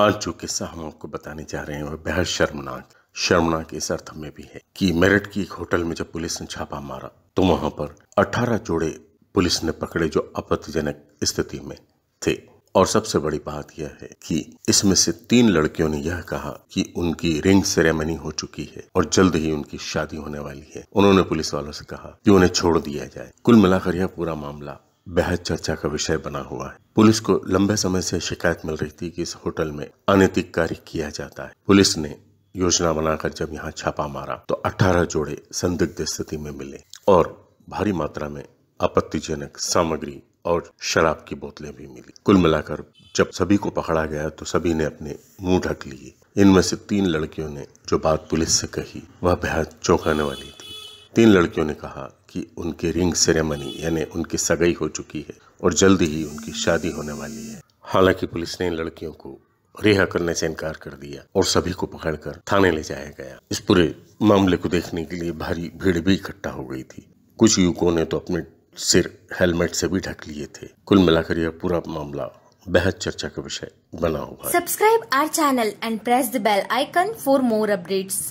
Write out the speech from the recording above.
आज जो किस्सा हम आपको बताने जा रहे हैं वह बेहद शर्मनाक शर्मनाक इस अर्थ में भी है कि मेरठ की एक होटल में जब पुलिस ने छापा मारा तो वहां पर 18 जोड़े पुलिस ने पकड़े जो आपत्तिजनक स्थिति में थे और सबसे बड़ी बात यह है कि इसमें से तीन लड़कियों ने यह कहा कि उनकी रिंग सेरेमनी हो चुकी है और जल्द ही उनकी शादी होने वाली है उन्होंने पुलिस वालों से कहा कि उन्हें छोड़ दिया जाए कुल मिलाकर यह पूरा मामला बेहद चर्चा का विषय बना हुआ है पुलिस को लंबे समय से शिकायत मिल रही थी कि इस होटल में अनैतिक कार्य किया जाता है पुलिस ने योजना बनाकर जब यहाँ छापा मारा तो 18 जोड़े संदिग्ध स्थिति में मिले और भारी मात्रा में आपत्तिजनक सामग्री और शराब की बोतलें भी मिली कुल मिलाकर जब सभी को पकड़ा गया तो सभी ने अपने मुंह ढक लिए इनमें से तीन लड़कियों ने जो बात पुलिस से कही वह बेहद चौंकाने वाली थी तीन लड़कियों ने कहा कि उनकी रिंग सेरेमनी यानी उनकी सगाई हो चुकी है और जल्द ही उनकी शादी होने वाली है हालांकि पुलिस ने इन लड़कियों को रिहा करने से इनकार कर दिया और सभी को पकड़कर थाने ले जाया गया इस पूरे मामले को देखने के लिए भारी भीड़ भी इकट्ठा हो गई थी कुछ युवकों ने तो अपने सिर हेलमेट से भी ढक लिए थे कुल मिलाकर यह पूरा मामला बेहद चर्चा का विषय बना हुआ subscribe our channel and press the bell icon for more updates